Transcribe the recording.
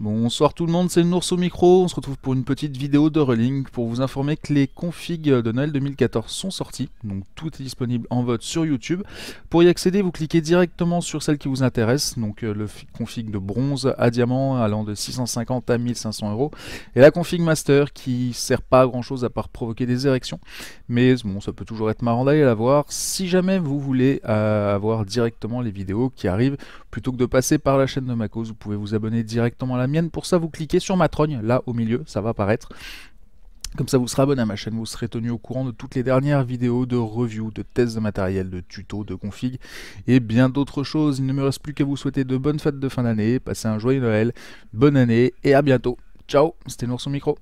Bonsoir tout le monde, c'est Nours au micro. On se retrouve pour une petite vidéo de Relink pour vous informer que les configs de Noël 2014 sont sortis. Donc tout est disponible en vote sur YouTube. Pour y accéder, vous cliquez directement sur celle qui vous intéresse. Donc euh, le config de bronze à diamant allant de 650 à 1500 euros. Et la config master qui sert pas à grand chose à part provoquer des érections. Mais bon, ça peut toujours être marrant d'aller la voir si jamais vous voulez euh, avoir directement les vidéos qui arrivent. Plutôt que de passer par la chaîne de Macos, vous pouvez vous abonner directement à la mienne. Pour ça, vous cliquez sur ma trogne, là au milieu, ça va apparaître. Comme ça, vous serez abonné à ma chaîne, vous serez tenu au courant de toutes les dernières vidéos de review, de tests de matériel, de tutos, de config et bien d'autres choses. Il ne me reste plus qu'à vous souhaiter de bonnes fêtes de fin d'année, passez un joyeux Noël, bonne année et à bientôt. Ciao, c'était Nourson micro.